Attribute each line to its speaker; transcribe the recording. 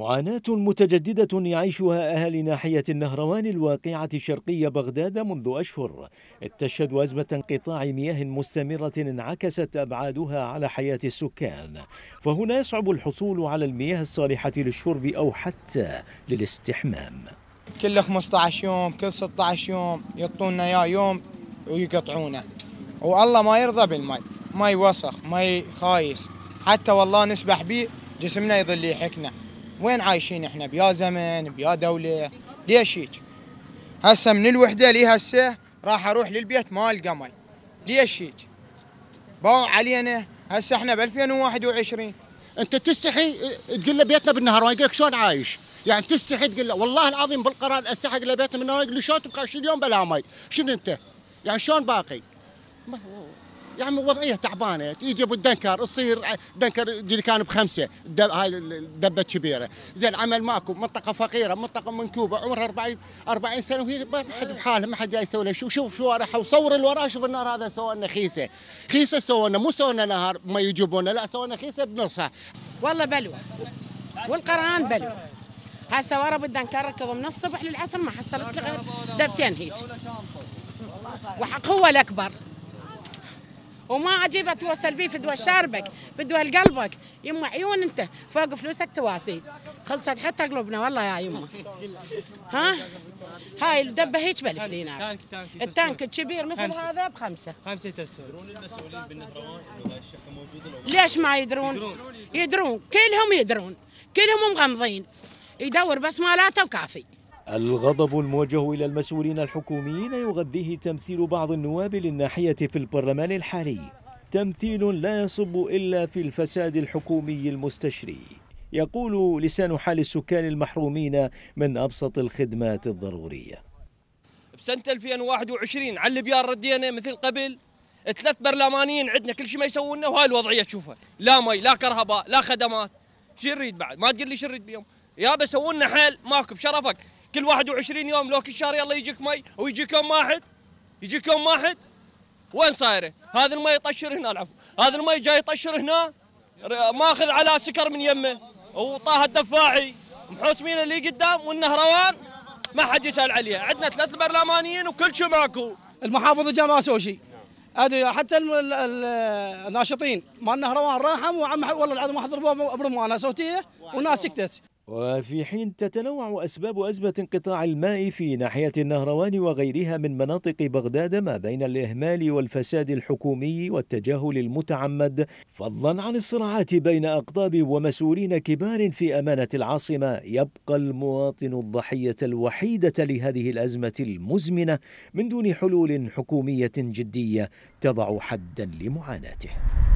Speaker 1: معاناة متجددة يعيشها أهالي ناحية النهروان الواقعة شرقي بغداد منذ أشهر اتشهد أزمة انقطاع مياه مستمرة انعكست أبعادها على حياة السكان فهنا يصعب الحصول على المياه الصالحة للشرب أو حتى للاستحمام
Speaker 2: كل 15 يوم كل 16 يوم يعطونا يا يوم ويقطعونه والله ما يرضى بالماء ماي وسخ ماي خايس حتى والله نسبح به جسمنا يظل يحكنا وين عايشين احنا بيا زمن بيا دوله ليش هيك هسه من الوحده لي هسه راح اروح للبيت ما القمل
Speaker 3: ليش هيك باو علينا هسه احنا ب 2021 انت تستحي تقول له بيتنا بالنهر وين لك شلون عايش يعني تستحي تقول له والله العظيم بالقرار استحق له بيتنا بالنهر يقول لي شلون تبقى 20 يوم بلا مي شنو انت يعني شلون باقي ما هو يا عمي وضعيه تعبانه يجي ابو الدنكر تصير دنكر اللي كان بخمسه هاي الدبه الكبيره زين عمل ماكو منطقه فقيره منطقه منكوبه عمرها 40 40 سنه وهي ما حد إيه. بحالها ما حد جاي يسوي لها شوف شوف شوارعها وصور اللي وراها شوف النهر هذا سوى لنا خيسه خيسه سوى لنا مو سوى لنا نهر ما يجيبونا لا سوى لنا خيسه بنصها والله بلوى والقران بلوى
Speaker 4: هسه ورا بدنا نكركض من الصبح للعصر ما حصلت غير دبتين هيك وحق هو الاكبر وما عجيبه توصل بيه في شاربك في قلبك يما عيون انت فوق فلوسك تواسي خلصت حتى قلوبنا والله يا يما ها هاي الدبه هيك ب 1000 دينار التانك الكبير مثل هذا بخمسه خمسه تسوون المسؤولين بالنهروان انه موجود ليش ما يدرون؟ يدرون كلهم يدرون كلهم مغمضين يدور بس مالاته وكافي
Speaker 1: الغضب الموجه إلى المسؤولين الحكوميين يغذيه تمثيل بعض النواب للناحية في البرلمان الحالي تمثيل لا يصب إلا في الفساد الحكومي المستشري يقول لسان حال السكان المحرومين من أبسط الخدمات الضرورية
Speaker 5: بسنة 2021 على البيار ردينا إيه مثل قبل ثلاث برلمانيين عندنا كل شيء ما يسوون لنا وهاي الوضعية تشوفها لا مي لا كهرباء لا خدمات شو نريد بعد ما تقول لي شو نريد بيهم يا بسوونا لنا حل ماكو بشرفك كل 21 يوم لو كل شهر يلا يجيك مي ويجيك يوم واحد يجيك يوم واحد وين صايره؟ هذا المي يطشر هنا العفو، هذا المي جاي يطشر هنا ماخذ على سكر من يمه وطاه الدفاعي محوسمين اللي قدام والنهروان ما حد يسال عليه، عندنا ثلاث برلمانيين وكل شيء ماكو. المحافظ ما سوشي ادري حتى الناشطين مال النهروان راحوا وعم والله العظيم ما حضر برمانه صوتيه والناس سكتت
Speaker 1: وفي حين تتنوع أسباب أزمة انقطاع الماء في ناحية النهروان وغيرها من مناطق بغداد ما بين الإهمال والفساد الحكومي والتجاهل المتعمد فضلا عن الصراعات بين أقطاب ومسؤولين كبار في أمانة العاصمة يبقى المواطن الضحية الوحيدة لهذه الأزمة المزمنة من دون حلول حكومية جدية تضع حدا لمعاناته